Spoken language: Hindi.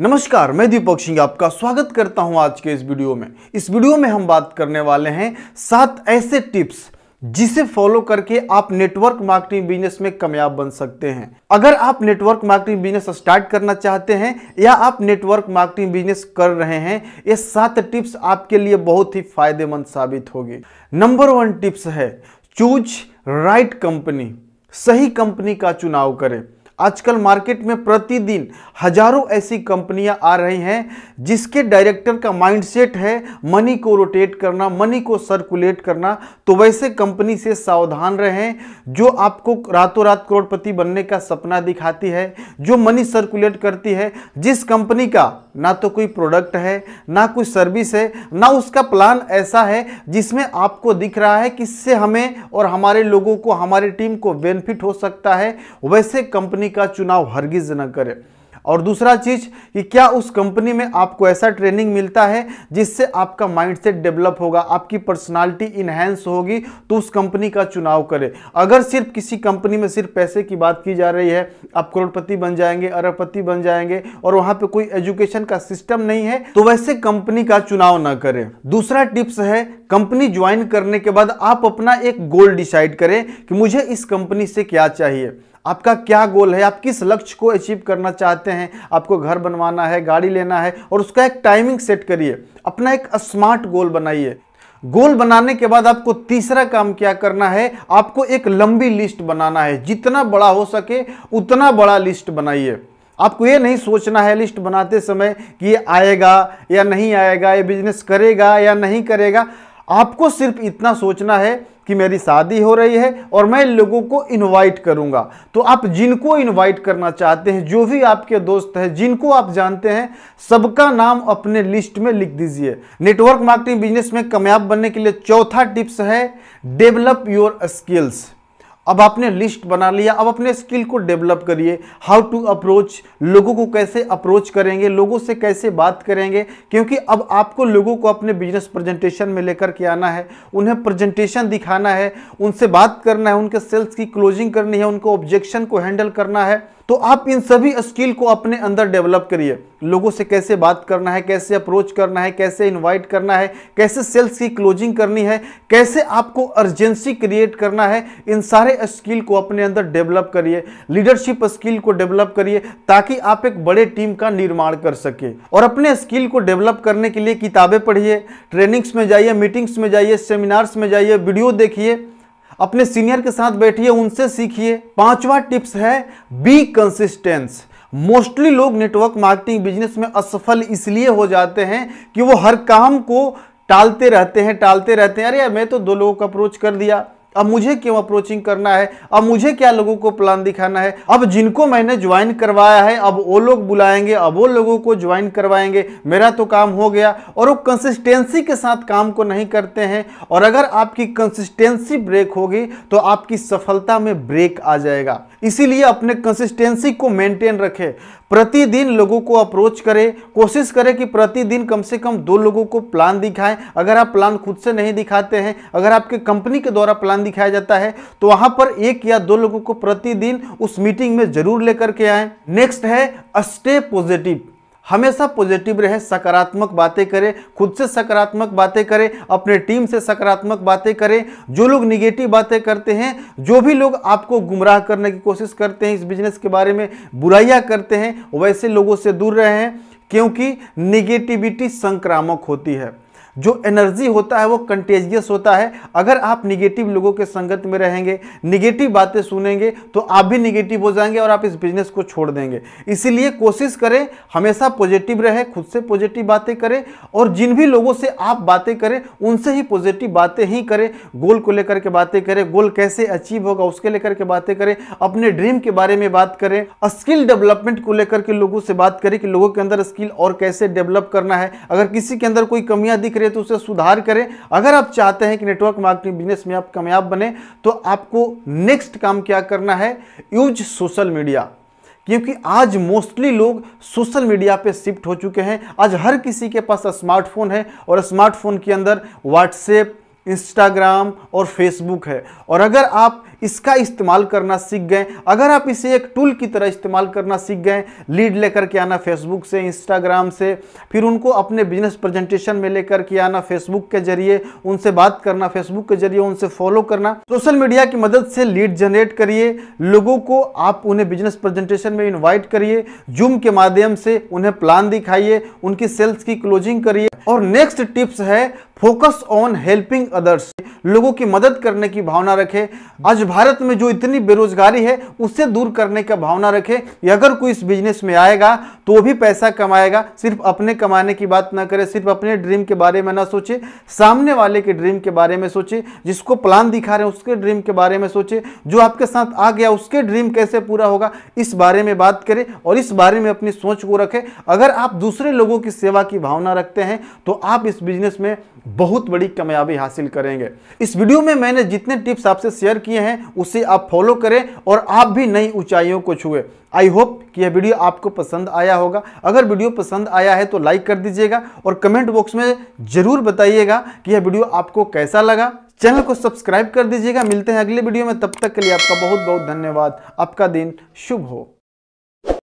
नमस्कार मैं दीपक सिंह आपका स्वागत करता हूं आज के इस वीडियो में इस वीडियो में हम बात करने वाले हैं सात ऐसे टिप्स जिसे फॉलो करके आप नेटवर्क मार्केटिंग बिजनेस में कामयाब बन सकते हैं अगर आप नेटवर्क मार्केटिंग बिजनेस स्टार्ट करना चाहते हैं या आप नेटवर्क मार्केटिंग बिजनेस कर रहे हैं ये सात टिप्स आपके लिए बहुत ही फायदेमंद साबित होगी नंबर वन टिप्स है चूज राइट कंपनी सही कंपनी का चुनाव करें आजकल मार्केट में प्रतिदिन हजारों ऐसी कंपनियां आ रही हैं जिसके डायरेक्टर का माइंडसेट है मनी को रोटेट करना मनी को सर्कुलेट करना तो वैसे कंपनी से सावधान रहें जो आपको रातों रात करोड़पति बनने का सपना दिखाती है जो मनी सर्कुलेट करती है जिस कंपनी का ना तो कोई प्रोडक्ट है ना कोई सर्विस है ना उसका प्लान ऐसा है जिसमें आपको दिख रहा है कि इससे हमें और हमारे लोगों को हमारी टीम को बेनिफिट हो सकता है वैसे कंपनी कंपनी का चुनाव हरगिज न करें और दूसरा चीज कि क्या उस कंपनी में आपको ऐसा ट्रेनिंग मिलता है जिससे आपका माइंडसेट डेवलप होगा आपकी पर्सनालिटी इन्हेंस होगी तो उस कंपनी का चुनाव करें अगर सिर्फ किसी कंपनी में सिर्फ पैसे की बात की जा रही है आप करोड़पति बन जाएंगे अरबपति बन जाएंगे और वहां पे कोई एजुकेशन का सिस्टम नहीं है तो वैसे कंपनी का चुनाव ना करें दूसरा टिप्स है कंपनी ज्वाइन करने के बाद आप अपना एक गोल डिसाइड करें कि मुझे इस कंपनी से क्या चाहिए आपका क्या गोल है आप किस लक्ष्य को अचीव करना चाहते हैं आपको घर बनवाना है गाड़ी लेना है और उसका एक टाइमिंग सेट करिए अपना एक स्मार्ट गोल बनाइए गोल बनाने के बाद आपको तीसरा काम क्या करना है आपको एक लंबी लिस्ट बनाना है जितना बड़ा हो सके उतना बड़ा लिस्ट बनाइए आपको ये नहीं सोचना है लिस्ट बनाते समय कि ये आएगा या नहीं आएगा ये बिजनेस करेगा या नहीं करेगा आपको सिर्फ इतना सोचना है कि मेरी शादी हो रही है और मैं लोगों को इनवाइट करूंगा तो आप जिनको इनवाइट करना चाहते हैं जो भी आपके दोस्त हैं जिनको आप जानते हैं सबका नाम अपने लिस्ट में लिख दीजिए नेटवर्क मार्केटिंग बिजनेस में कामयाब बनने के लिए चौथा टिप्स है डेवलप योर स्किल्स अब आपने लिस्ट बना लिया अब अपने स्किल को डेवलप करिए हाउ टू अप्रोच लोगों को कैसे अप्रोच करेंगे लोगों से कैसे बात करेंगे क्योंकि अब आपको लोगों को अपने बिजनेस प्रेजेंटेशन में लेकर के आना है उन्हें प्रेजेंटेशन दिखाना है उनसे बात करना है उनके सेल्स की क्लोजिंग करनी है उनको ऑब्जेक्शन को हैंडल करना है तो आप इन सभी स्किल को अपने अंदर डेवलप करिए लोगों से कैसे बात करना है कैसे अप्रोच करना है कैसे इनवाइट करना है कैसे सेल्स की क्लोजिंग करनी है कैसे आपको अर्जेंसी क्रिएट करना है इन सारे स्किल को अपने अंदर डेवलप करिए लीडरशिप स्किल को डेवलप करिए ताकि आप एक बड़े टीम का निर्माण कर सके और अपने स्किल को डेवलप करने के लिए किताबें पढ़िए ट्रेनिंग्स में जाइए मीटिंग्स में जाइए सेमिनार्स में जाइए वीडियो देखिए अपने सीनियर के साथ बैठिए उनसे सीखिए पांचवा टिप्स है बी कंसिस्टेंस मोस्टली लोग नेटवर्क मार्केटिंग बिजनेस में असफल इसलिए हो जाते हैं कि वो हर काम को टालते रहते हैं टालते रहते हैं अरे यार मैं तो दो लोगों को अप्रोच कर दिया अब मुझे क्यों अप्रोचिंग करना है अब मुझे क्या लोगों को प्लान दिखाना है अब जिनको मैंने ज्वाइन करवाया है अब वो लोग बुलाएंगे अब वो लोगों को ज्वाइन करवाएंगे मेरा तो काम हो गया और वो कंसिस्टेंसी के साथ काम को नहीं करते हैं और अगर आपकी कंसिस्टेंसी ब्रेक होगी तो आपकी सफलता में ब्रेक आ जाएगा इसीलिए अपने कंसिस्टेंसी को मेंटेन रखें प्रतिदिन लोगों को अप्रोच करें कोशिश करें कि प्रतिदिन कम से कम दो लोगों को प्लान दिखाएं अगर आप प्लान खुद से नहीं दिखाते हैं अगर आपके कंपनी के द्वारा प्लान दिखाया जाता है तो वहाँ पर एक या दो लोगों को प्रतिदिन उस मीटिंग में जरूर लेकर के आए नेक्स्ट है स्टे पॉजिटिव हमेशा पॉजिटिव रहे सकारात्मक बातें करें खुद से सकारात्मक बातें करें अपने टीम से सकारात्मक बातें करें जो लोग निगेटिव बातें करते हैं जो भी लोग आपको गुमराह करने की कोशिश करते हैं इस बिजनेस के बारे में बुराइयाँ करते हैं वैसे लोगों से दूर रहें क्योंकि निगेटिविटी संक्रामक होती है जो एनर्जी होता है वो कंटेजियस होता है अगर आप निगेटिव लोगों के संगत में रहेंगे निगेटिव बातें सुनेंगे तो आप भी निगेटिव हो जाएंगे और आप इस बिजनेस को छोड़ देंगे इसीलिए कोशिश करें हमेशा पॉजिटिव रहे खुद से पॉजिटिव बातें करें और जिन भी लोगों से आप बातें करें उनसे ही पॉजिटिव बातें ही करें गोल को लेकर के बातें करें गोल कैसे अचीव होगा उसके लेकर के बातें करें अपने ड्रीम के बारे में बात करें स्किल डेवलपमेंट को लेकर के लोगों से बात करें कि लोगों के अंदर स्किल और कैसे डेवलप करना है अगर किसी के अंदर कोई कमियां दिख रही करें तो उसे सुधार करें अगर आप चाहते हैं कि नेटवर्क मार्केटिंग बिजनेस में आप कामयाब बने तो आपको नेक्स्ट काम क्या करना है यूज सोशल मीडिया क्योंकि आज मोस्टली लोग सोशल मीडिया पे शिफ्ट हो चुके हैं आज हर किसी के पास स्मार्टफोन है और स्मार्टफोन के अंदर व्हाट्सएप इंस्टाग्राम और फेसबुक है और अगर आप इसका इस्तेमाल करना सीख गए अगर आप इसे एक टूल की तरह इस्तेमाल करना सीख गए लीड लेकर के आना फेसबुक से इंस्टाग्राम से फिर उनको अपने बिजनेस प्रेजेंटेशन में लेकर के आना फेसबुक के जरिए उनसे बात करना फेसबुक के जरिए उनसे फॉलो करना सोशल मीडिया की मदद से लीड जनरेट करिए लोगों को आप उन्हें बिजनेस प्रेजेंटेशन में इन्वाइट करिए जूम के माध्यम से उन्हें प्लान दिखाइए उनकी सेल्स की क्लोजिंग करिए और नेक्स्ट टिप्स है फोकस ऑन हेल्पिंग अदर्स लोगों की मदद करने की भावना रखे आज भारत में जो इतनी बेरोजगारी है उससे दूर करने का भावना रखे अगर कोई इस बिजनेस में आएगा तो भी पैसा कमाएगा सिर्फ अपने कमाने की बात ना करे सिर्फ अपने ड्रीम के बारे में ना सोचे सामने वाले के ड्रीम के बारे में सोचे जिसको प्लान दिखा रहे हैं उसके ड्रीम के बारे में सोचे जो आपके साथ आ गया उसके ड्रीम कैसे पूरा होगा इस बारे में बात करें और इस बारे में अपनी सोच को रखें अगर आप दूसरे लोगों की सेवा की भावना रखते हैं तो आप इस बिजनेस में बहुत बड़ी कामयाबी हासिल करेंगे इस वीडियो में मैंने जितने टिप्स आपसे शेयर किए हैं उसे आप फॉलो करें और आप भी नई ऊंचाइयों को छुए आई होप कि यह वीडियो आपको पसंद आया होगा अगर वीडियो पसंद आया है तो लाइक कर दीजिएगा और कमेंट बॉक्स में ज़रूर बताइएगा कि यह वीडियो आपको कैसा लगा चैनल को सब्सक्राइब कर दीजिएगा मिलते हैं अगले वीडियो में तब तक के लिए आपका बहुत बहुत धन्यवाद आपका दिन शुभ हो